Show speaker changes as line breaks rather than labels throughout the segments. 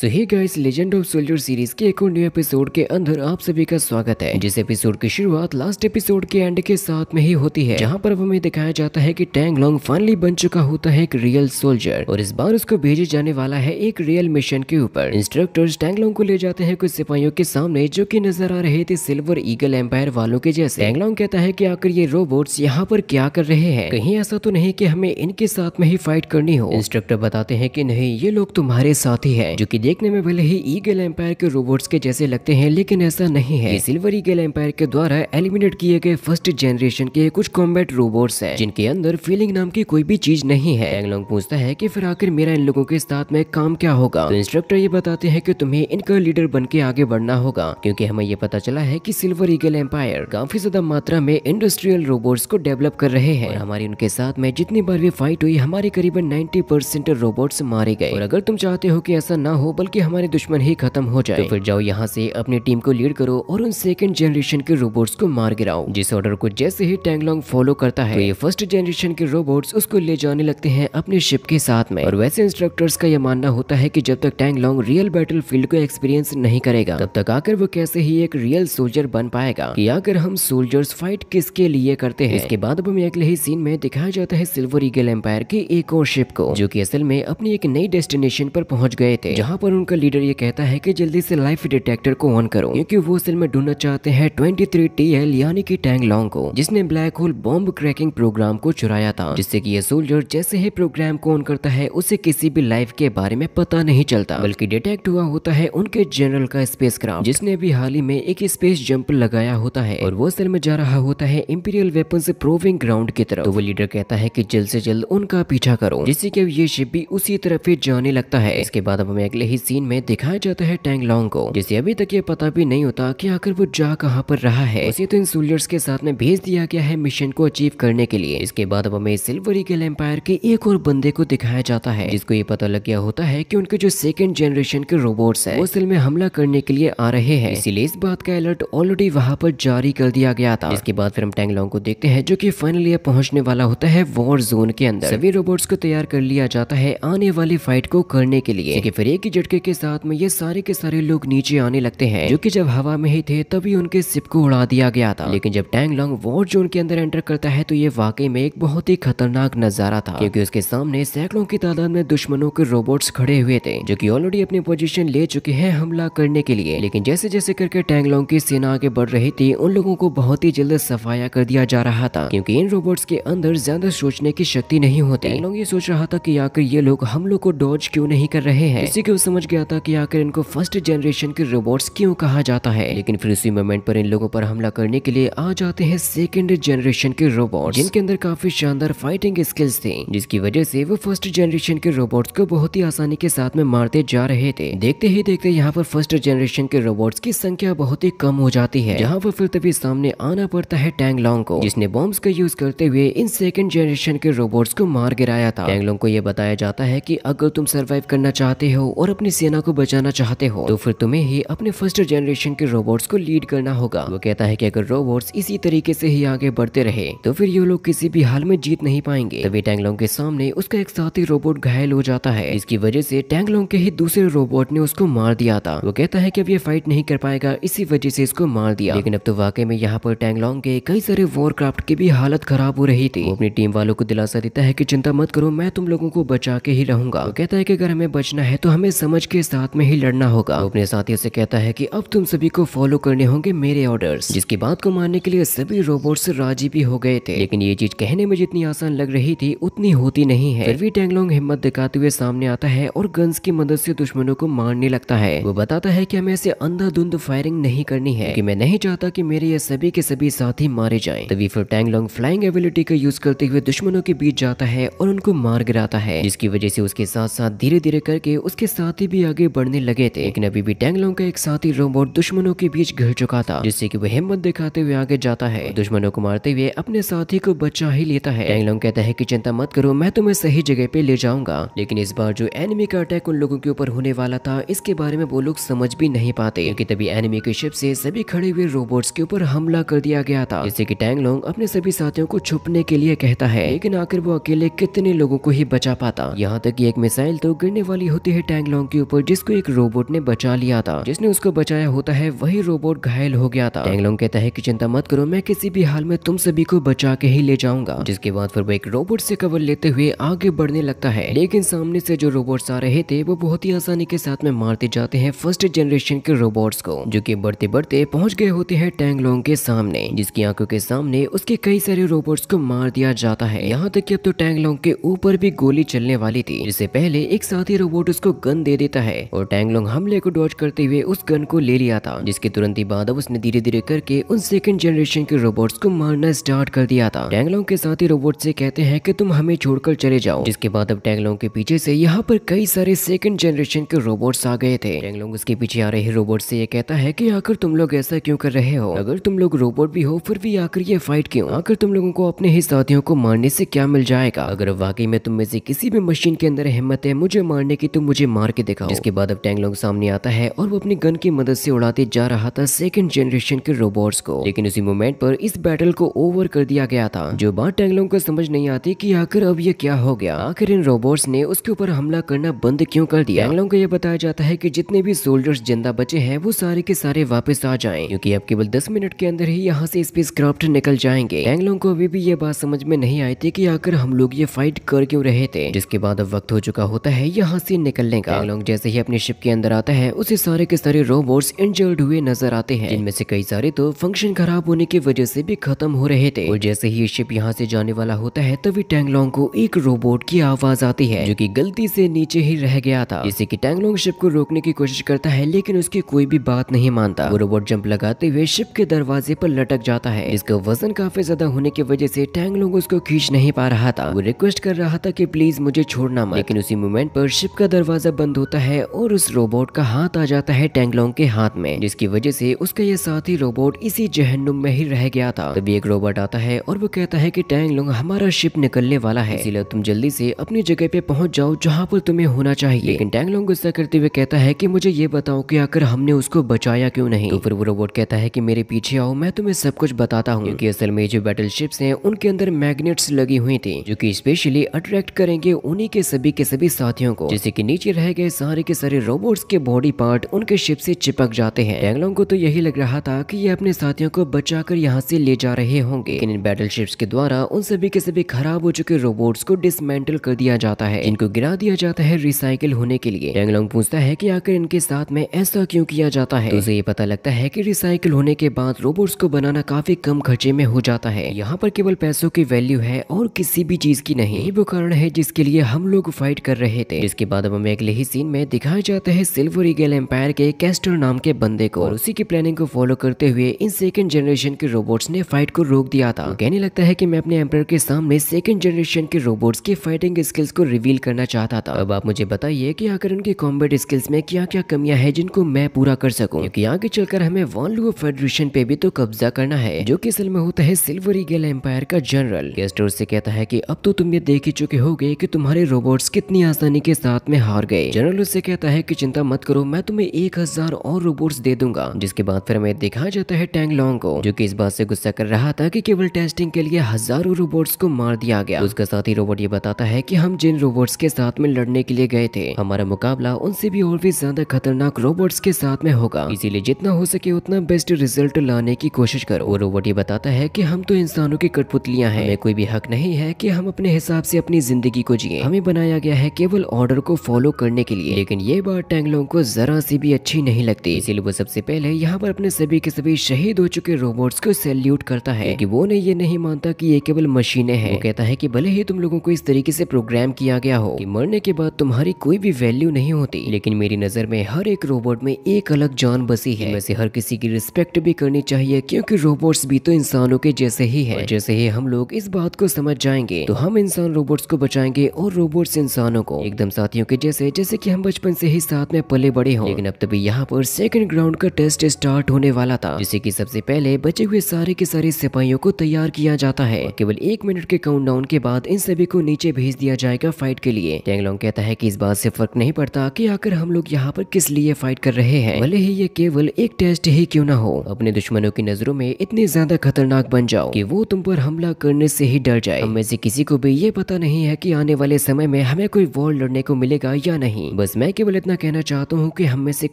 so guys legend of soldier series के एक और न्यू एपिसोड के अंदर आप सभी का स्वागत है जिस एपिसोड की शुरुआत लास्ट एपिसोड के एंड के साथ में ही होती है जहां पर हमें दिखाया जाता है कि टैंग लॉन्ग फाइनली बन चुका होता है एक रियल सोल्जर और इस बार उसको भेजे जाने वाला है एक रियल मिशन के ऊपर इंस्ट्रक्टर टैंग लॉन्ग को ले जाते हैं कुछ सिपाहियों के सामने जो की नजर आ रहे थे सिल्वर ईगल एम्पायर वालों के जैसे टैंग लॉन्ग कहता है की आकर ये रोबोट यहाँ पर क्या कर रहे हैं कहीं ऐसा तो नहीं की हमें इनके साथ में ही फाइट करनी हो इंस्ट्रक्टर बताते हैं की नहीं ये लोग तुम्हारे ही है जो की देखने में भले ही ईगल एम्पायर के रोबोट्स के जैसे लगते हैं लेकिन ऐसा नहीं है सिल्वर ईगल एम्पायर के द्वारा एलिमिनेट किए गए फर्स्ट जनरेशन के कुछ कॉम्बैट रोबोट्स हैं जिनके अंदर फीलिंग नाम की कोई भी चीज नहीं है एंगलोंग पूछता है की फिर आखिर मेरा इन लोगों के साथ में काम क्या होगा तो इंस्ट्रक्टर ये बताते हैं की तुम्हें इनका लीडर बन के आगे बढ़ना होगा क्यूँकी हमें ये पता चला है की सिल्वर ईगल एम्पायर काफी ज्यादा मात्रा में इंडस्ट्रियल रोबोट्स को डेवलप कर रहे हैं हमारी उनके साथ में जितनी बार भी फाइट हुई हमारे करीबन 90 परसेंट रोबोट्स मारे गए और अगर तुम चाहते हो कि ऐसा ना हो बल्कि हमारे दुश्मन ही खत्म हो जाए तो फिर जाओ यहाँ से अपनी टीम को लीड करो और उन सेकंड जनरेशन के रोबोट्स को मार गिराओ जिस ऑर्डर को जैसे ही टैंगलोंग फॉलो करता है तो ये फर्स्ट जनरेशन के रोबोट्स उसको ले जाने लगते हैं अपने शिप के साथ में और वैसे इंस्ट्रक्टर्स का यह मानना होता है की जब तक टैंगलोंग रियल बैटल फील्ड को एक्सपीरियंस नहीं करेगा तब तक आकर वो कैसे ही एक रियल सोल्जर बन पाएगा की आकर हम सोल्जर्स फाइट किसके लिए करते हैं इसके बाद अब हमें अगले ही सीन में दिखाया जाता है सिल्वर ईगल एम्पायर की एक और शिप को जो की असल में अपनी एक नई डेस्टिनेशन पर पहुंच गए थे जहाँ पर उनका लीडर ये कहता है कि जल्दी से लाइफ डिटेक्टर को ऑन करो क्योंकि वो असल में ढूंढना चाहते हैं 23 TL यानी कि टैंग लॉन्ग को जिसने black hole bomb cracking program को चुराया था जिससे कि ये सोल्जर जैसे ही प्रोग्राम को ऑन करता है उसे किसी भी लाइफ के बारे में पता नहीं चलता बल्कि डिटेक्ट हुआ होता है उनके जनरल का स्पेस जिसने भी हाल ही में एक स्पेस जम्प लगाया होता है और वो असल में जा रहा होता है इम्पीरियल वेपन प्रोविंग ग्राउंड की तरफ तो वो लीडर कहता है की जल्द ऐसी जल्द उनका पीछा करो जिससे की ये शिप भी उसी तरफ जाने लगता है इसके बाद हमें अगले ही ही सीन में दिखाया जाता है टैंग लॉन्ग को जिसे अभी तक ये पता भी नहीं होता कि आखिर वो जा कहाँ पर रहा है उसे तो इन सोल्जर्स के साथ में भेज दिया गया है मिशन को अचीव करने के लिए इसके बाद अब हमें सिल्वरी गल एम्पायर के एक और बंदे को दिखाया जाता है जिसको ये पता लग गया होता है की उनके जो सेकेंड जनरेशन के रोबोट है वो सिल में हमला करने के लिए आ रहे हैं इसीलिए इस बात का अलर्ट ऑलरेडी वहाँ पर जारी कर दिया गया था इसके बाद फिर हम टैंग लॉन्ग को देखते हैं जो की फाइनली अब पहुंचने वाला होता है वॉर जोन के अंदर सभी रोबोट्स को तैयार कर लिया जाता है आने वाली फाइट को करने के लिए फिर एक ही जेट झटके के साथ में ये सारे के सारे लोग नीचे आने लगते हैं जो कि जब हवा में ही थे तभी उनके सिप को उड़ा दिया गया था लेकिन जब टैंग लॉन्ग वॉर जोन के अंदर एंटर करता है तो ये वाकई में एक बहुत ही खतरनाक नजारा था क्योंकि उसके सामने सैकड़ों की तादाद में दुश्मनों के रोबोट्स खड़े हुए थे जो की ऑलरेडी अपनी पोजिशन ले चुके हैं हमला करने के लिए लेकिन जैसे जैसे करके टैंग लॉन्ग की सेना आगे बढ़ रही थी उन लोगों को बहुत ही जल्द सफाया कर दिया जा रहा था क्योंकि इन रोबोट्स के अंदर ज्यादा सोचने की शक्ति नहीं होती टैंग लॉन्ग ये सोच रहा था की आकर ये लोग हम लोग को डॉज क्यों नहीं कर रहे हैं इसी के उस समझ गया था कि आखिर इनको फर्स्ट जनरेशन के रोबोट्स क्यों कहा जाता है लेकिन फिर इसी मोमेंट पर इन लोगों पर हमला करने के लिए आ जाते हैं सेकेंड जनरेशन के रोबोट जिनके अंदर काफी शानदार फाइटिंग स्किल्स थे जिसकी वजह से वो फर्स्ट जनरेशन के रोबोट्स को बहुत ही आसानी के साथ में मारते जा रहे थे देखते ही देखते यहाँ पर फर्स्ट जनरेशन के रोबोट की संख्या बहुत ही कम हो जाती है यहाँ पर फिर तभी सामने आना पड़ता है टैंग लॉन्ग को जिसने बॉम्ब का यूज करते हुए इन सेकेंड जनरेशन के रोबोट्स को मार गिराया था टैंग लॉन्ग को यह बताया जाता है की अगर तुम सर्वाइव करना चाहते हो और अपनी सेना को बचाना चाहते हो तो फिर तुम्हें ही अपने फर्स्ट जनरेशन के रोबोट्स को लीड करना होगा वो कहता है कि अगर रोबोट्स इसी तरीके से ही आगे बढ़ते रहे तो फिर ये लोग किसी भी हाल में जीत नहीं पाएंगे तभी टैंगलोंग के सामने उसका एक साथी रोबोट घायल हो जाता है इसकी वजह से टैंगलोंग के ही दूसरे रोबोट ने उसको मार दिया था वो कहता है की अब ये फाइट नहीं कर पाएगा इसी वजह से इसको मार दिया लेकिन अब तो वाकई में यहाँ पर टैंगलोंग के कई सारे वॉर क्राफ्ट की भी हालत खराब हो रही थी अपनी टीम वालों को दिलासा देता है की चिंता मत करो मैं तुम लोगों को बचा के ही रहूंगा कहता है की अगर हमें बचना है तो हमें समझ के साथ में ही लड़ना होगा अपने साथियों से कहता है कि अब तुम सभी को फॉलो करने होंगे मेरे ऑर्डर्स जिसकी बात को मानने के लिए सभी रोबोट राजी भी हो गए थे लेकिन ये चीज कहने में जितनी आसान लग रही थी उतनी होती नहीं है फिर भी टेंगलोंग हिम्मत दिखाते हुए सामने आता है और गन्स की मदद से दुश्मनों को मारने लगता है वो बताता है की हमें ऐसे अंधाधुंध फायरिंग नहीं करनी है की मैं नहीं चाहता की मेरे ये सभी के सभी साथी मारे जाए तभी फिर टेंगलोंग फ्लाइंग एबिलिटी का यूज करते हुए दुश्मनों के बीच जाता है और उनको मार गिराता है जिसकी वजह से उसके साथ साथ धीरे धीरे करके उसके साथ साथी भी आगे बढ़ने लगे थे लेकिन अभी भी टैंगलोंग का एक साथी रोबोट दुश्मनों के बीच घिर चुका था जिससे की वह हिम्मत दिखाते हुए आगे जाता है दुश्मनों को मारते हुए अपने साथी को बचा ही लेता है टैंगलोंग कहता है की चिंता मत करो मैं तुम्हें सही जगह पे ले जाऊंगा लेकिन इस बार जो एनिमी का अटैक उन लोगों के ऊपर होने वाला था इसके बारे में वो लोग समझ भी नहीं पाते क्योंकि तभी एनिमी के शिप से सभी खड़े हुए रोबोट्स के ऊपर हमला कर दिया गया था जिससे कि टैंगलोंग अपने सभी साथियों को छुपने के लिए कहता है लेकिन आखिर वो अकेले कितने लोगों को ही बचा पाता यहाँ तक कि एक मिसाइल तो गिरने वाली होती है टैंगलोंग के ऊपर जिसको एक रोबोट ने बचा लिया था जिसने उसको बचाया होता है वही रोबोट घायल हो गया था टेंगलोंग कहता है की चिंता मत करो मैं किसी भी हाल में तुम सभी को बचा के ही ले जाऊंगा जिसके बाद फिर वो एक रोबोट से कवर लेते हुए आगे बढ़ने लगता है लेकिन सामने से जो रोबोट आ रहे थे वो बहुत ही आसानी के साथ में मारते जाते हैं फर्स्ट जनरेशन के रोबोट को जो की बढ़ते बढ़ते पहुँच गए होते हैं टेंगलोंग के सामने जिसकी आंखों के सामने उसके कई सारे रोबोट्स को मार दिया जाता है यहाँ तक कि अब तो टैंगलोंग के ऊपर भी गोली चलने वाली थी इससे पहले एक साथी रोबोट उसको गन दे देता है और टैंगलोंग हमले को डॉज करते हुए उस गन को ले लिया था जिसके तुरंत ही बाद उसने धीरे धीरे करके उन सेकंड जनरेशन के रोबोट्स को मारना स्टार्ट कर दिया था टैंगलोंग के साथ ही रोबोट से कहते हैं कि तुम हमें छोड़कर चले जाओ जिसके बाद अब टैंगलोंग के पीछे से यहाँ पर कई सारे सेकंड जनरेशन के रोबोट्स आ गए थे टैंगलोंग उसके पीछे आ रहे रोबोट से ये कहता है की आखिर तुम लोग ऐसा क्यों कर रहे हो अगर तुम लोग रोबोट भी हो फिर भी आकर ये फाइट क्यों आखिर तुम लोगों को अपने ही साथियों को मारने से क्या मिल जाएगा अगर वाकई में तुम में से किसी भी मशीन के अंदर हिम्मत है मुझे मारने की तो मुझे मार के दिखाओ जिसके बाद अब टैंगलोंग सामने आता है और वो अपनी गन की मदद से उड़ाते जा रहा था सेकेंड जनरेशन के रोबोट्स को लेकिन उसी मोमेंट पर इस बैटल को ओवर कर दिया गया था जो बात टैंगलोंग को समझ नहीं आती की आखिर अब ये क्या हो गया आखिर इन रोबोट्स ने उसके ऊपर हमला करना बंद क्यों कर दिया टैंगलोंग को यह बताया जाता है की जितने भी सोल्जर्स जिंदा बचे है वो सारे के सारे वापस आ जाए क्यूँकी अब केवल दस मिनट के अंदर ही यहाँ से स्पेस क्राफ्ट निकल जाएंगे टैंगलोंग को अभी भी ये बात समझ में नहीं आई थी की आखिर हम लोग ये फाइट कर क्यों रहे थे जिसके बाद अब वक्त हो चुका होता है यहाँ से निकलने का लॉन्ग जैसे ही अपनी शिप के अंदर आता है उसे सारे के सारे रोबोट्स इंजर्ड हुए नजर आते हैं इनमें से कई सारे तो फंक्शन खराब होने की वजह से भी खत्म हो रहे थे और जैसे ही शिप यहाँ से जाने वाला होता है तभी टैंगलोंग को एक रोबोट की आवाज आती है जो की गलती से नीचे ही रह गया था जैसे की टैंगलोंग शिप को रोकने की कोशिश करता है लेकिन उसकी कोई भी बात नहीं मानता वो रोबोट जंप लगाते हुए शिप के दरवाजे पर लटक जाता है इसका वजन काफी ज्यादा होने की वजह से टैंगलोंग उसको खींच नहीं पा रहा था वो रिक्वेस्ट कर रहा था की प्लीज मुझे छोड़ना मत लेकिन उसी मोमेंट पर शिप का दरवाजा बंद होता है और उस रोबोट का हाथ आ जाता है टेंगलोंग के हाथ में जिसकी वजह से उसका यह साथी रोबोट इसी जहनुम में ही रह गया था तभी एक रोबोट आता है और वो कहता है कि टेंगलोंग हमारा शिप निकलने वाला है इसीलिए तुम जल्दी से अपनी जगह पे पहुंच जाओ जहाँ पर तुम्हें होना चाहिए लेकिन टेंगलोंग गुस्सा करते हुए कहता है की मुझे ये बताओ की आकर हमने उसको बचाया क्यूँ नहीं तो फिर वो रोबोट कहता है की मेरे पीछे आओ मैं तुम्हें सब कुछ बताता हूँ की असल में जो बैटल शिप है उनके अंदर मैग्नेट्स लगी हुई थी जो की स्पेशली अट्रैक्ट करेंगे उन्हीं के सभी के सभी साथियों को जैसे की नीचे रह गए सारे के सारे रोबोट्स के बॉडी पार्ट उनके शिप से चिपक जाते हैं टैंगलोंग को तो यही लग रहा था कि ये अपने साथियों को बचाकर यहाँ से ले जा रहे होंगे इन बैटल शिप्स के द्वारा उन सभी के सभी खराब हो चुके रोबोट्स को डिसमेंटल कर दिया जाता है इनको गिरा दिया जाता है रिसाइकिल होने के लिए टैंगलोंग पूछता है की आखिर इनके साथ में ऐसा क्यों किया जाता है तो उसे ये पता लगता है की रिसाइकिल होने के बाद रोबोट्स को बनाना काफी कम खर्चे में हो जाता है यहाँ पर केवल पैसों की वैल्यू है और किसी भी चीज की नहीं वो कारण है जिसके लिए हम लोग फाइट कर रहे थे इसके बाद अब हमें अगले ही सीन में दिखाया जाता है सिल्वर ईगल एम्पायर के कैस्टर नाम के बंदे को और उसी की प्लानिंग को फॉलो करते हुए इन सेकंड जनरेशन के रोबोट्स ने फाइट को रोक दिया था तो कहने लगता है की मैं अपने एम्पायर के सामने सेकेंड जनरेशन के रोबोट्स की फाइटिंग स्किल्स को रिवील करना चाहता था अब आप मुझे बताइए की आकर उनके कॉम्बेट स्किल्स में क्या क्या कमियां हैं जिनको मैं पूरा कर सकूँ की आगे चलकर हमें वन लू फेडरेशन पे भी तो कब्जा करना है जो की असल में होता है सिल्वर ईगल एम्पायर का जनरल गेस्टर से कहता है की अब तो तुम ये देख ही चुके हो कि तुम्हारे रोबोट्स कितनी आसानी के साथ में हार गए जनरल जनरल उससे कहता है कि चिंता मत करो मैं तुम्हें एक हजार और रोबोट्स दे दूंगा जिसके बाद फिर हमें दिखाया जाता है टैंग लॉन्ग को जो कि इस बात से गुस्सा कर रहा था कि केवल टेस्टिंग के लिए हजारों रोबोट्स को मार दिया गया उसका साथ ही रोबोट ये बताता है कि हम जिन रोबोट्स के साथ में लड़ने के लिए गए थे हमारा मुकाबला उनसे भी और भी ज्यादा खतरनाक रोबोट्स के साथ में होगा इसीलिए जितना हो सके उतना बेस्ट रिजल्ट लाने की कोशिश करो वो रोबोट ये बताता है की हम तो इंसानों की कठपुतलियाँ हैं कोई भी हक नहीं है की हम अपने हिसाब से अपनी जिंदगी को जिए हमें बनाया गया है केवल ऑर्डर को फॉलो करने के लिए लेकिन ये बात टैंगलोंग को जरा सी भी अच्छी नहीं लगती इसीलिए वो सबसे पहले यहाँ पर अपने सभी के सभी शहीद हो चुके रोबोट्स को सैल्यूट करता है की वो नहीं ये नहीं मानता की ये केवल मशीने हैं कहता है की भले ही तुम लोगों को इस तरीके से प्रोग्राम किया गया हो मरने के बाद तुम्हारी कोई भी वैल्यू नहीं होती लेकिन मेरी नजर में हर एक रोबोट में एक अलग जान बसी है वैसे हर किसी की रिस्पेक्ट भी करनी चाहिए क्योंकि रोबोट्स भी तो इंसानों के जैसे ही है जैसे ही हम लोग इस बात को समझ जाएंगे तो हम इंसान रोबोट्स को बचाएंगे और रोबोट्स इंसानों को एकदम साथियों के जैसे जैसे कि कि हम बचपन से ही साथ में पले बड़े हों लेकिन अब तभी तो यहाँ पर सेकंड ग्राउंड का टेस्ट स्टार्ट होने वाला था जिसे की सबसे पहले बचे हुए सारे के सारे सिपाहियों को तैयार किया जाता है केवल एक मिनट के काउंटडाउन के बाद इन सभी को नीचे भेज दिया जाएगा फाइट के लिए टेंगलोंग कहता है की इस बात से फर्क नहीं पड़ता की आकर हम लोग यहाँ पर किस लिए फाइट कर रहे हैं भले ही ये केवल एक टेस्ट ही क्यों ना हो अपने दुश्मनों की नजरों में इतने ज्यादा खतरनाक बन जाओ की वो तुम पर हमला करने से ही डर जाए हमें से किसी को भी ये पता नहीं है की आने वाले समय में हमें कोई वॉर लड़ने को मिलेगा या नहीं बस मैं केवल इतना कहना चाहता हूँ कि हम में से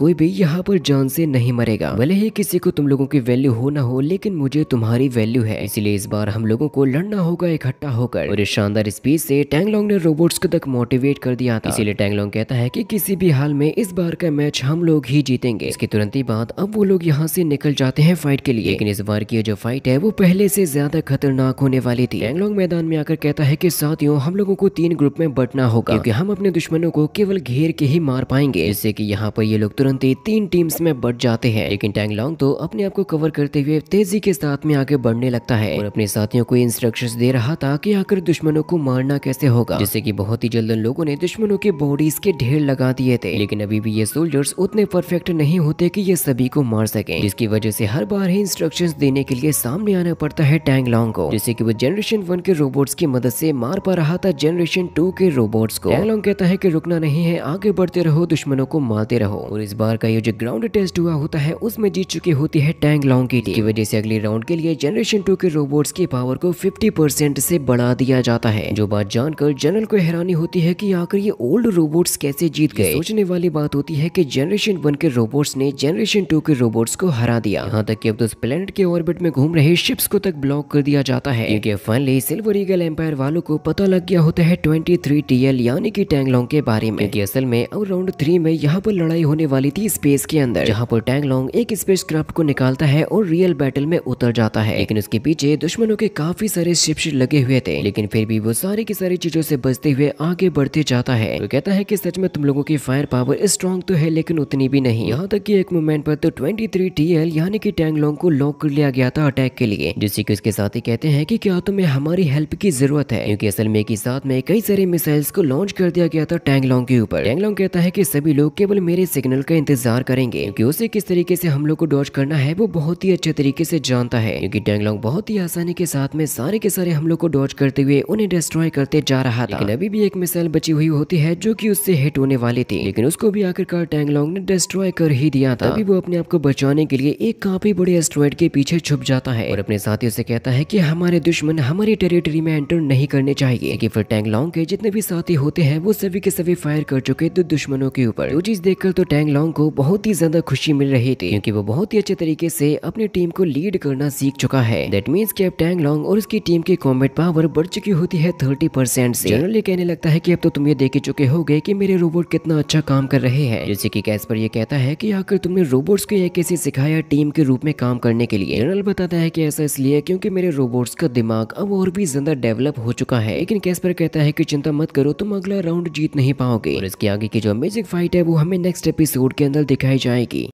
कोई भी यहाँ पर जान से नहीं मरेगा भले ही किसी को तुम लोगों की वैल्यू हो ना हो लेकिन मुझे तुम्हारी वैल्यू है इसलिए इस बार हम लोगों को लड़ना होगा इकट्ठा होकर और शानदार स्पीच से टैंगलोंग ने रोबोट्स को तक मोटिवेट कर दिया था इसीलिए टैंगलोंग कहता है कि किसी भी हाल में इस बार का मैच हम लोग ही जीतेंगे इसके तुरंत ही बाद अब वो लोग यहाँ से निकल जाते हैं फाइट के लिए लेकिन इस बार की जो फाइट है वो पहले से ज्यादा खतरनाक होने वाली थी टैंगलोंग मैदान में आकर कहता है की साथियों हम लोगों को तीन ग्रुप में बंटना होगा क्योंकि हम अपने दुश्मनों को केवल घेर गिर के ही मार पाएंगे जिससे कि यहाँ पर ये लोग तुरंत ही तीन टीम्स में बढ़ जाते हैं लेकिन टैंगलोंग तो अपने आप को कवर करते हुए तेजी के साथ में आगे बढ़ने लगता है और अपने साथियों को इंस्ट्रक्शन दे रहा था की आकर दुश्मनों को मारना कैसे होगा जिससे की बहुत ही जल्द लोगों ने दुश्मनों के बॉडीज के ढेर लगा दिए थे लेकिन अभी भी ये सोल्जर्स उतने परफेक्ट नहीं होते की ये सभी को मार सके जिसकी वजह से हर बार ही इंस्ट्रक्शन देने के लिए सामने आना पड़ता है टैंगलोंग को जिससे की वो जनरेशन वन के रोबोट्स की मदद से मार पा रहा था जनरेशन टू के रोबोट्स को टैंगलोंग कहता है की रुकना नहीं है आगे बढ़ते रहो दुश्मनों को मारते रहो और इस बार का ये जो ग्राउंड टेस्ट हुआ होता है उसमें जीत चुकी होती है टैंग लॉन्ग की टीम वजह से अगले राउंड के लिए जनरेशन टू के रोबोट्स की पावर को फिफ्टी परसेंट से बढ़ा दिया जाता है जो बात जानकर जनरल को हैरानी होती है की आखिर ये ओल्ड रोबोट्स कैसे जीत गए सोचने वाली बात होती है की जनरेशन वन के रोबोट्स ने जनरेशन टू के रोबोट्स को हरा दिया यहाँ तक की अब तो प्लेनेट के ऑर्बिट में घूम रहे शिप्स को तक ब्लॉक कर दिया जाता है क्योंकि फाइनली सिल्वर ईगल एम्पायर वालों को पता लग गया होता है ट्वेंटी थ्री यानी कि टैंगलोंग के बारे में असल बैटल में और राउंड थ्री में यहाँ पर लड़ाई होने वाली थी स्पेस के अंदर जहाँ पर टैंग लॉन्ग एक स्पेस क्राफ्ट को निकालता है और रियल बैटल में उतर जाता है लेकिन उसके पीछे दुश्मनों के काफी सारे शिप्स लगे हुए थे लेकिन फिर भी वो सारी की सारी चीजों से बचते हुए आगे बढ़ते जाता है वो कहता है की सच में तुम लोगों की फायर पावर स्ट्रॉन्ग तो है लेकिन उतनी भी नहीं यहाँ तक की एक मोमेंट पर तो ट्वेंटी थ्री यानी की टैंग लॉन्ग को लॉक कर लिया गया था अटैक के लिए जिससे की उसके साथ ही कहते हैं की क्या तुम्हें हमारी हेल्प की जरूरत है क्यूँकी असल में के साथ में कई सारे मिसाइल्स को लॉन्च कर दिया गया था टैंग लॉन्ग के ऊपर चैंगलोंग कहता है कि सभी लोग केवल मेरे सिग्नल का इंतजार करेंगे क्योंकि उसे किस तरीके से हम लोग को डॉच करना है वो बहुत ही अच्छे तरीके से जानता है क्योंकि डेंगलोंग बहुत ही आसानी के साथ में सारे के सारे हम लोग को डॉच करते हुए उन्हें डिस्ट्रॉय करते जा रहा था लेकिन अभी भी एक मिसाइल बची हुई होती है जो की उससे हिट होने वाली थी लेकिन उसको भी आखिरकार टेंगलोंग ने डिस्ट्रॉय कर ही दिया था अभी वो अपने आप को बचाने के लिए एक काफी बड़े एस्ट्रॉइड के पीछे छुप जाता है और अपने साथियों से कहता है की हमारे दुश्मन हमारी टेरिटरी में एंटर नहीं करने चाहिए की फिर टेंगलोंग के जितने भी साथी होते हैं वो सभी के सभी फायर कर चुके विद्युत दुश्मनों के ऊपर वो चीज देखकर तो टैंग लॉन्ग को बहुत ही ज्यादा खुशी मिल रही थी क्योंकि वो बहुत ही अच्छे तरीके से अपनी टीम को लीड करना सीख चुका है दैट मीन्स की अब टैंग लॉन्ग और उसकी टीम की कॉम्बेट पावर बढ़ चुकी होती है थर्टी परसेंट ऐसी जनरली कहने लगता है की अब तो तुम ये देख चुके हो गए की मेरे रोबोट कितना अच्छा काम कर रहे हैं जैसे की कैसपर ये कहता है की आखिर तुमने रोबोट्स को एक ऐसी सिखाया टीम के रूप में काम करने के लिए जनरल बताता है की ऐसा इसलिए क्योंकि मेरे रोबोट्स का दिमाग अब और भी ज्यादा डेवलप हो चुका है लेकिन कैसपर कहता है की चिंता मत करो तुम अगला राउंड जीत नहीं पाओगे और इसके आगे की जो अमेजिंग फाइट है वो हमें नेक्स्ट एपिसोड के अंदर दिखाई जाएगी